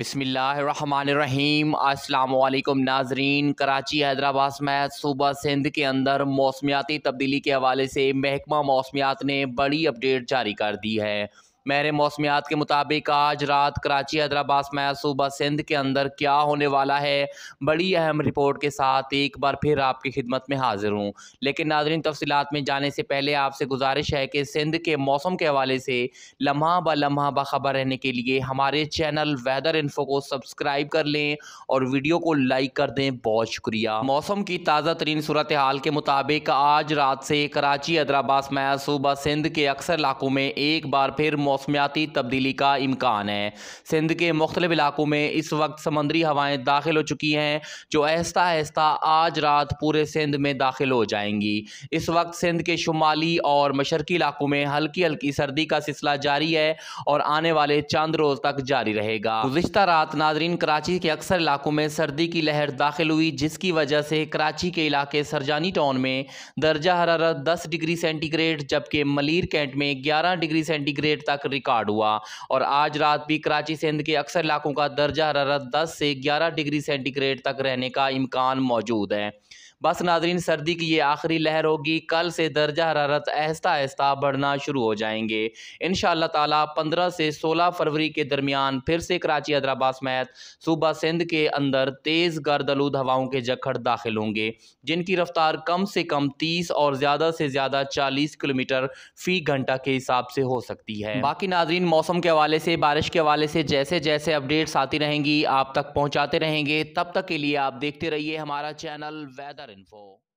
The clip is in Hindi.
बसमीम अल्लाम नाजरीन कराची हैदराबाद समेत सूबा सिंध के अंदर मौसमियाती तब्दीली के हवाले से महकमा मौसमियात ने बड़ी अपडेट जारी कर दी है मेरे मौसमियात के मुताबिक आज रात कराची हैदराबाद समेत सूबा सिंध के अंदर क्या होने वाला है बड़ी अहम रिपोर्ट के साथ एक बार फिर आपकी खिदमत में हाजिर हूँ लेकिन नाजरीन तफसीत में जाने से पहले आपसे गुजारिश है कि सिंध के मौसम के हवाले से लम्हा ब लम्हा बाखबर रहने के लिए हमारे चैनल वेदर इन्फो को सब्सक्राइब कर लें और वीडियो को लाइक कर दें बहुत शुक्रिया मौसम की ताज़ा तरीन सूरत हाल के मुताबिक आज रात से कराची हैदराबाद समेत सूबा सिंध के अक्सर इलाकों में एक बार फिर मौसमियाती तब्दीली का इम्कान है सिंध के मुख्तलिफ इलाकों में इस वक्त समंदरी हवाएं दाखिल हो चुकी हैं जो आहिस्ता आहिस्ता आज रात पूरे सिंध में दाखिल हो जाएंगी इस वक्त सिंध के शुमाली और मशरकी इलाकों में हल्की हल्की सर्दी का सिलसिला जारी है और आने वाले चंद रोज़ तक जारी रहेगा गुजशत रात नाजरीन कराची के अक्सर इलाकों में सर्दी की लहर दाखिल हुई जिसकी वजह से कराची के इलाके सरजानी टाउन में दर्जा हरारत दस डिग्री सेंटीग्रेड जबकि मलिर कैंट में ग्यारह डिग्री सेंटीग्रेड तक रिकॉर्ड हुआ और आज रात भी कराची सिंध के अक्सर इलाकों का दर्जा हरारत दस से ग्यारह डिग्री सेंटीग्रेड तक रहने का इम्कान मौजूद है बस नाजरीन सर्दी की ये आखिरी लहर होगी कल से दर्जा हरारत आहिस्ता आहिस्ता बढ़ना शुरू हो जाएंगे इन ताला पंद्रह से सोलह फरवरी के दरमियान फिर से कराची हैदराबाद समेत सूबा सिंध के अंदर तेज़ गर्द आलूद हवाओं के जखड़ दाखिल होंगे जिनकी रफ्तार कम से कम तीस और ज़्यादा से ज़्यादा चालीस किलोमीटर फ़ी घंटा के हिसाब से हो सकती है बाकी नाजरीन मौसम के हवाले से बारिश के हवाले से जैसे जैसे अपडेट्स आती रहेंगी आप तक पहुँचाते रहेंगे तब तक के लिए आप देखते रहिए हमारा चैनल वेदर got involved